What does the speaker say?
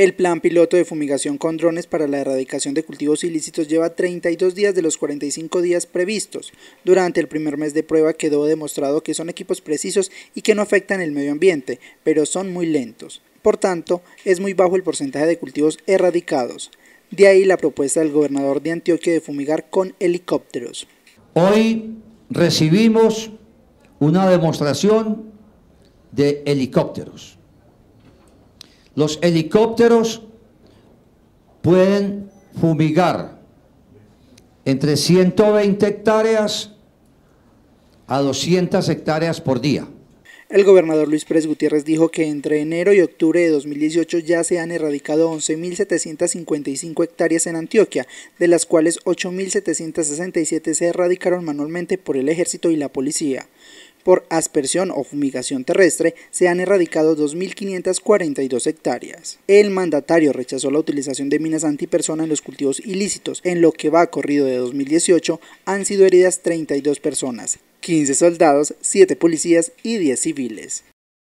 El plan piloto de fumigación con drones para la erradicación de cultivos ilícitos lleva 32 días de los 45 días previstos. Durante el primer mes de prueba quedó demostrado que son equipos precisos y que no afectan el medio ambiente, pero son muy lentos. Por tanto, es muy bajo el porcentaje de cultivos erradicados. De ahí la propuesta del gobernador de Antioquia de fumigar con helicópteros. Hoy recibimos una demostración de helicópteros. Los helicópteros pueden fumigar entre 120 hectáreas a 200 hectáreas por día. El gobernador Luis Pérez Gutiérrez dijo que entre enero y octubre de 2018 ya se han erradicado 11.755 hectáreas en Antioquia, de las cuales 8.767 se erradicaron manualmente por el ejército y la policía. Por aspersión o fumigación terrestre se han erradicado 2.542 hectáreas. El mandatario rechazó la utilización de minas antipersona en los cultivos ilícitos. En lo que va corrido de 2018 han sido heridas 32 personas, 15 soldados, 7 policías y 10 civiles.